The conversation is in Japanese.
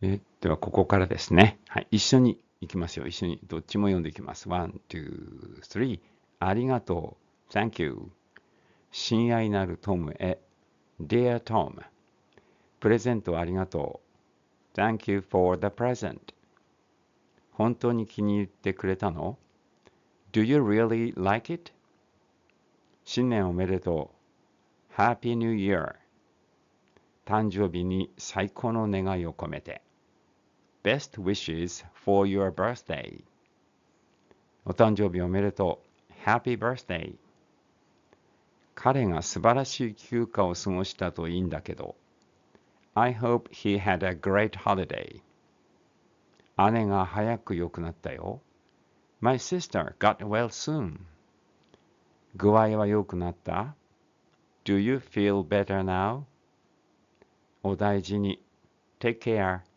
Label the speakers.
Speaker 1: えでは、ここからですね。はい。一緒に行きますよ。一緒に。どっちも読んでいきます。ワン・ツー・スリーありがとう。thank you. 親愛なるトムへ。dear Tom. プレゼントありがとう。thank you for the present. 本当に気に入ってくれたの ?do you really like it? 新年おめでとう。happy new year. 誕生日に最高の願いを込めて。best wishes for your birthday お誕生日おめでとう Happy birthday 彼が素晴らしい休暇を過ごしたといいんだけど I hope he had a great holiday 姉が早く良くなったよ My sister got well soon 具合は良くなった Do you feel better now? お大事に Take care